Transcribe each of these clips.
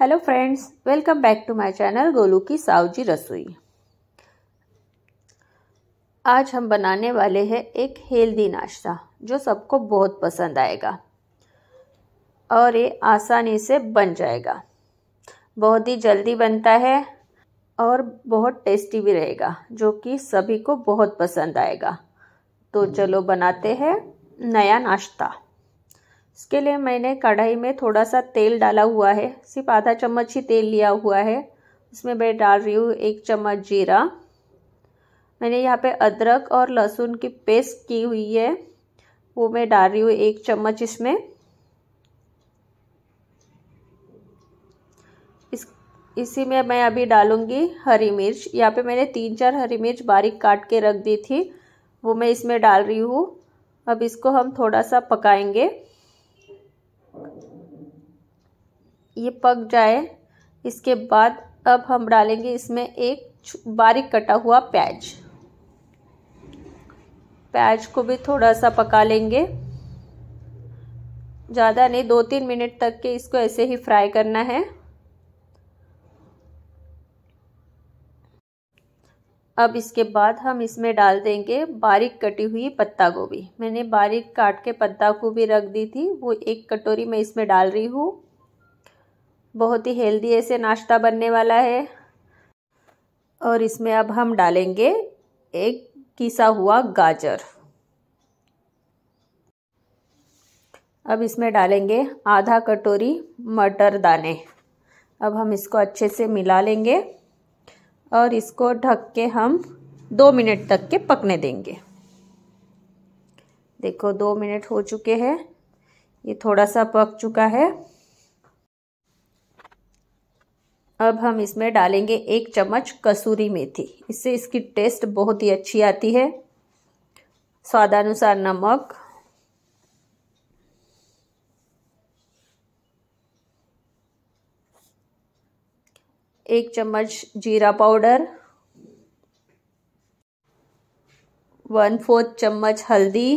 hello friends welcome back to my channel Golu की साव जी रसोई आज हम बनाने वाले हैं एक हेल्दी नाश्ता जो सबको बहुत पसंद आएगा और ये आसानी से बन जाएगा बहुत ही जल्दी बनता है और बहुत टेस्टी भी रहेगा जो कि सभी को बहुत पसंद आएगा तो चलो बनाते हैं नया नाश्ता इसके लिए मैंने कढ़ाई में थोड़ा सा तेल डाला हुआ है सिर्फ आधा चम्मच ही तेल लिया हुआ है उसमें मैं डाल रही हूँ एक चम्मच जीरा मैंने यहाँ पे अदरक और लहसुन की पेस्ट की हुई है वो मैं डाल रही हूँ एक चम्मच इसमें इस इसी में मैं अभी डालूँगी हरी मिर्च यहाँ पे मैंने तीन चार हरी मिर्च बारीक काट के रख दी थी वो मैं इसमें डाल रही हूँ अब इसको हम थोड़ा सा पकाएंगे ये पक जाए इसके बाद अब हम डालेंगे इसमें एक बारीक कटा हुआ प्याज प्याज को भी थोड़ा सा पका लेंगे ज़्यादा नहीं दो तीन मिनट तक के इसको ऐसे ही फ्राई करना है अब इसके बाद हम इसमें डाल देंगे बारीक कटी हुई पत्ता गोभी मैंने बारीक काट के पत्ता गोभी रख दी थी वो एक कटोरी मैं इसमें डाल रही हूँ बहुत ही हेल्दी ऐसे नाश्ता बनने वाला है और इसमें अब हम डालेंगे एक किसा हुआ गाजर अब इसमें डालेंगे आधा कटोरी मटर दाने अब हम इसको अच्छे से मिला लेंगे और इसको ढक के हम दो मिनट तक के पकने देंगे देखो दो मिनट हो चुके हैं ये थोड़ा सा पक चुका है अब हम इसमें डालेंगे एक चम्मच कसूरी मेथी इससे इसकी टेस्ट बहुत ही अच्छी आती है स्वादानुसार नमक एक चम्मच जीरा पाउडर वन फोर्थ चम्मच हल्दी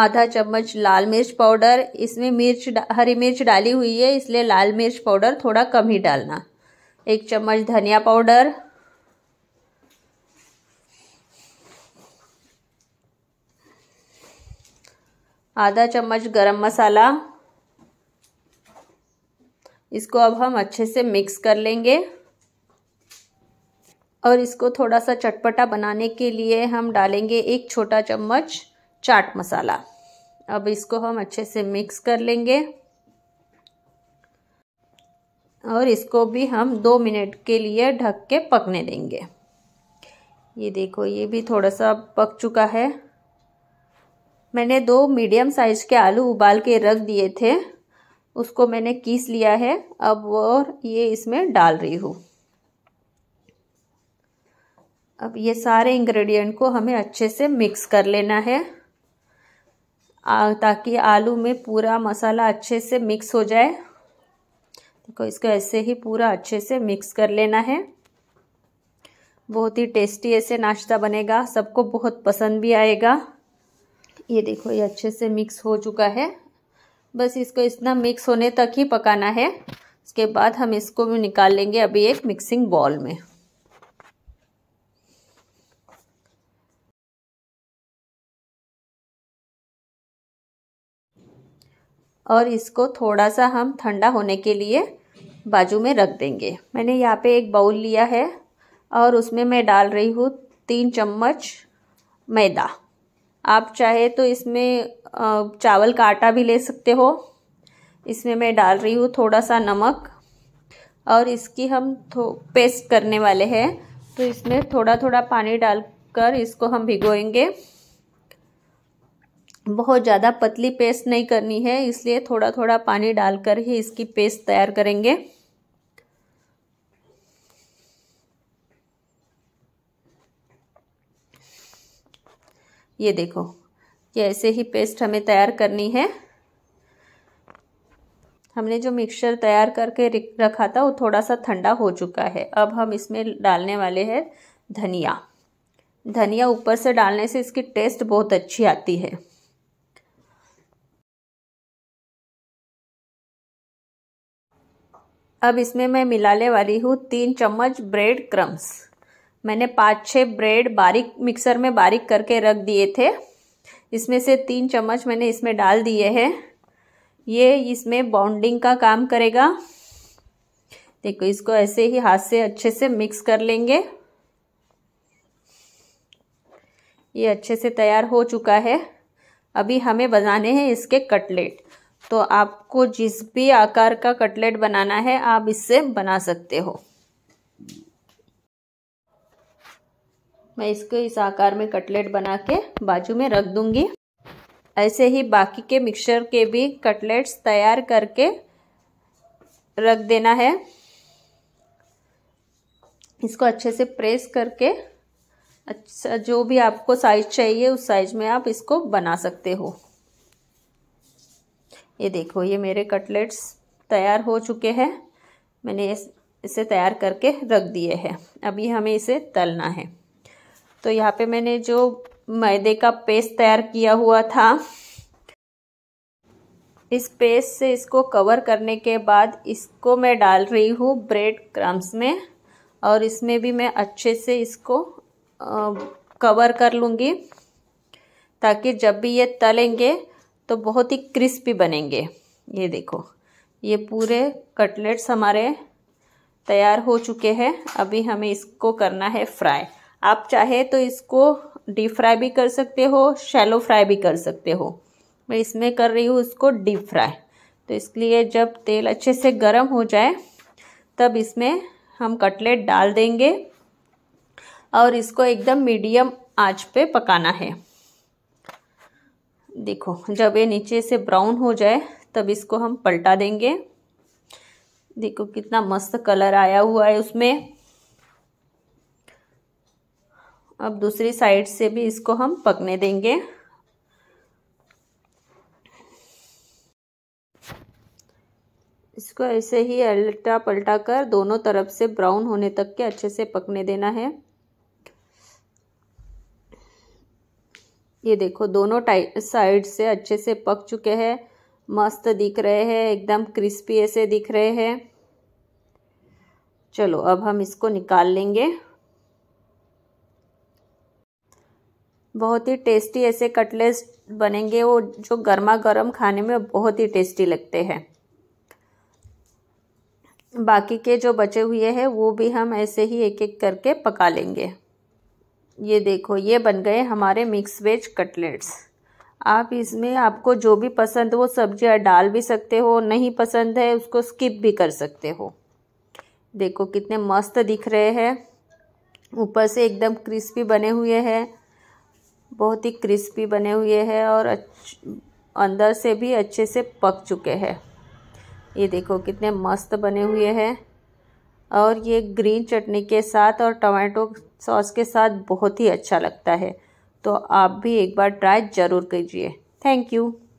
आधा चम्मच लाल मिर्च पाउडर इसमें मिर्च हरी मिर्च डाली हुई है इसलिए लाल मिर्च पाउडर थोड़ा कम ही डालना एक चम्मच धनिया पाउडर आधा चम्मच गरम मसाला इसको अब हम अच्छे से मिक्स कर लेंगे और इसको थोड़ा सा चटपटा बनाने के लिए हम डालेंगे एक छोटा चम्मच चाट मसाला अब इसको हम अच्छे से मिक्स कर लेंगे और इसको भी हम दो मिनट के लिए ढक के पकने देंगे ये देखो ये भी थोड़ा सा पक चुका है मैंने दो मीडियम साइज़ के आलू उबाल के रख दिए थे उसको मैंने कीस लिया है अब और ये इसमें डाल रही हूँ अब ये सारे इंग्रेडिएंट को हमें अच्छे से मिक्स कर लेना है ताकि आलू में पूरा मसाला अच्छे से मिक्स हो जाए देखो इसको ऐसे ही पूरा अच्छे से मिक्स कर लेना है बहुत ही टेस्टी ऐसे नाश्ता बनेगा सबको बहुत पसंद भी आएगा ये देखो ये अच्छे से मिक्स हो चुका है बस इसको इतना मिक्स होने तक ही पकाना है उसके बाद हम इसको भी निकाल लेंगे अभी एक मिक्सिंग बॉल में और इसको थोड़ा सा हम ठंडा होने के लिए बाजू में रख देंगे मैंने यहाँ पे एक बाउल लिया है और उसमें मैं डाल रही हूँ तीन चम्मच मैदा आप चाहे तो इसमें चावल का आटा भी ले सकते हो इसमें मैं डाल रही हूँ थोड़ा सा नमक और इसकी हम पेस्ट करने वाले हैं तो इसमें थोड़ा थोड़ा पानी डालकर इसको हम भिगोएंगे बहुत ज़्यादा पतली पेस्ट नहीं करनी है इसलिए थोड़ा थोड़ा पानी डालकर ही इसकी पेस्ट तैयार करेंगे ये देखो ये ऐसे ही पेस्ट हमें तैयार करनी है हमने जो मिक्सचर तैयार करके रखा था वो थोड़ा सा ठंडा हो चुका है अब हम इसमें डालने वाले हैं धनिया धनिया ऊपर से डालने से इसकी टेस्ट बहुत अच्छी आती है अब इसमें मैं मिलाने वाली हूँ तीन चम्मच ब्रेड क्रम्स मैंने पाँच छः ब्रेड बारीक मिक्सर में बारीक करके रख दिए थे इसमें से तीन चम्मच मैंने इसमें डाल दिए हैं ये इसमें बाउंडिंग का काम करेगा देखो इसको ऐसे ही हाथ से अच्छे से मिक्स कर लेंगे ये अच्छे से तैयार हो चुका है अभी हमें बनाने हैं इसके कटलेट तो आपको जिस भी आकार का कटलेट बनाना है आप इससे बना सकते हो मैं इसको इस आकार में कटलेट बना के बाजू में रख दूंगी ऐसे ही बाकी के मिक्सर के भी कटलेट्स तैयार करके रख देना है इसको अच्छे से प्रेस करके अच्छा जो भी आपको साइज चाहिए उस साइज में आप इसको बना सकते हो ये देखो ये मेरे कटलेट्स तैयार हो चुके हैं मैंने इसे तैयार करके रख दिए हैं अभी हमें इसे तलना है तो यहाँ पे मैंने जो मैदे का पेस्ट तैयार किया हुआ था इस पेस्ट से इसको कवर करने के बाद इसको मैं डाल रही हूँ ब्रेड क्रम्स में और इसमें भी मैं अच्छे से इसको आ, कवर कर लूँगी ताकि जब भी ये तलेंगे तो बहुत ही क्रिस्पी बनेंगे ये देखो ये पूरे कटलेट्स हमारे तैयार हो चुके हैं अभी हमें इसको करना है फ्राई आप चाहे तो इसको डीप फ्राई भी कर सकते हो शैलो फ्राई भी कर सकते हो मैं इसमें कर रही हूँ इसको डीप फ्राई तो इसलिए जब तेल अच्छे से गर्म हो जाए तब इसमें हम कटलेट डाल देंगे और इसको एकदम मीडियम आंच पे पकाना है देखो जब ये नीचे से ब्राउन हो जाए तब इसको हम पलटा देंगे देखो कितना मस्त कलर आया हुआ है उसमें अब दूसरी साइड से भी इसको हम पकने देंगे इसको ऐसे ही अल्टा पलटा कर दोनों तरफ से ब्राउन होने तक के अच्छे से पकने देना है ये देखो दोनों साइड से अच्छे से पक चुके हैं मस्त दिख रहे हैं एकदम क्रिस्पी ऐसे दिख रहे हैं चलो अब हम इसको निकाल लेंगे बहुत ही टेस्टी ऐसे कटलेट्स बनेंगे वो जो गर्मा गर्म खाने में बहुत ही टेस्टी लगते हैं बाकी के जो बचे हुए हैं वो भी हम ऐसे ही एक एक करके पका लेंगे ये देखो ये बन गए हमारे मिक्स वेज कटलेट्स आप इसमें आपको जो भी पसंद वो सब्जियाँ डाल भी सकते हो नहीं पसंद है उसको स्किप भी कर सकते हो देखो कितने मस्त दिख रहे हैं ऊपर से एकदम क्रिस्पी बने हुए हैं बहुत ही क्रिस्पी बने हुए हैं और अंदर से भी अच्छे से पक चुके हैं ये देखो कितने मस्त बने हुए हैं और ये ग्रीन चटनी के साथ और टमाटो सॉस के साथ बहुत ही अच्छा लगता है तो आप भी एक बार ट्राई ज़रूर कीजिए थैंक यू